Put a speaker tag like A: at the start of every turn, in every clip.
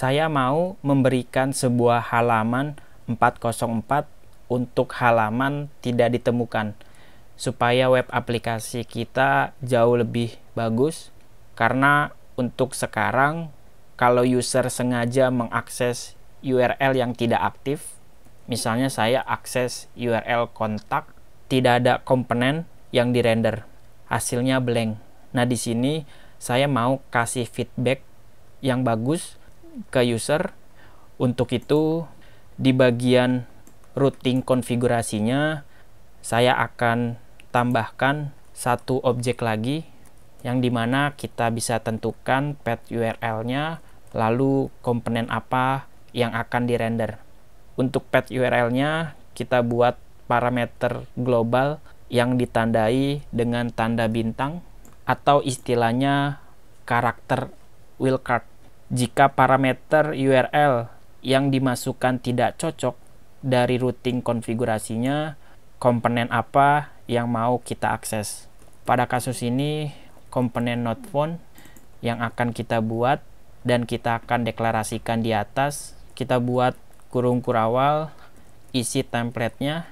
A: saya mau memberikan sebuah halaman 404 untuk halaman tidak ditemukan supaya web aplikasi kita jauh lebih bagus karena untuk sekarang kalau user sengaja mengakses URL yang tidak aktif misalnya saya akses URL kontak tidak ada komponen yang dirender hasilnya blank nah di sini saya mau kasih feedback yang bagus ke user. Untuk itu, di bagian routing konfigurasinya, saya akan tambahkan satu objek lagi yang dimana kita bisa tentukan path URL-nya, lalu komponen apa yang akan dirender. Untuk path URL-nya, kita buat parameter global yang ditandai dengan tanda bintang atau istilahnya karakter wildcard. Jika parameter URL yang dimasukkan tidak cocok dari routing konfigurasinya, komponen apa yang mau kita akses. Pada kasus ini, komponen not found yang akan kita buat dan kita akan deklarasikan di atas. Kita buat kurung kurawal, isi templatenya.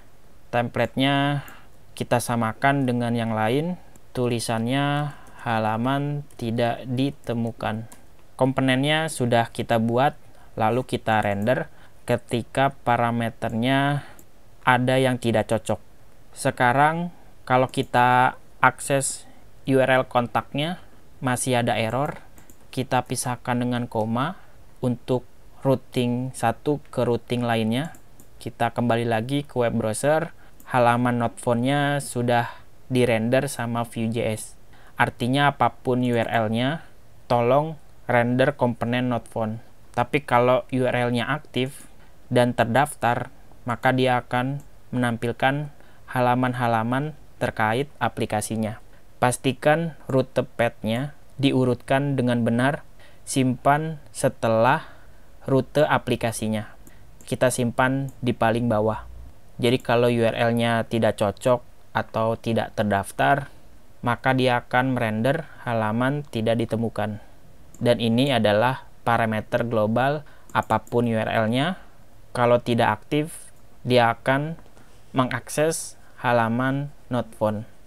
A: Templatenya kita samakan dengan yang lain. Tulisannya halaman tidak ditemukan komponennya sudah kita buat lalu kita render ketika parameternya ada yang tidak cocok sekarang kalau kita akses URL kontaknya masih ada error kita pisahkan dengan koma untuk routing satu ke routing lainnya kita kembali lagi ke web browser halaman note nya sudah di render sama Vue.js artinya apapun URL-nya tolong render komponen not found. Tapi kalau URL-nya aktif dan terdaftar, maka dia akan menampilkan halaman-halaman terkait aplikasinya. Pastikan route path-nya diurutkan dengan benar, simpan setelah rute aplikasinya. Kita simpan di paling bawah. Jadi kalau URL-nya tidak cocok atau tidak terdaftar, maka dia akan merender halaman tidak ditemukan dan ini adalah parameter global apapun URL-nya. Kalau tidak aktif, dia akan mengakses halaman not phone.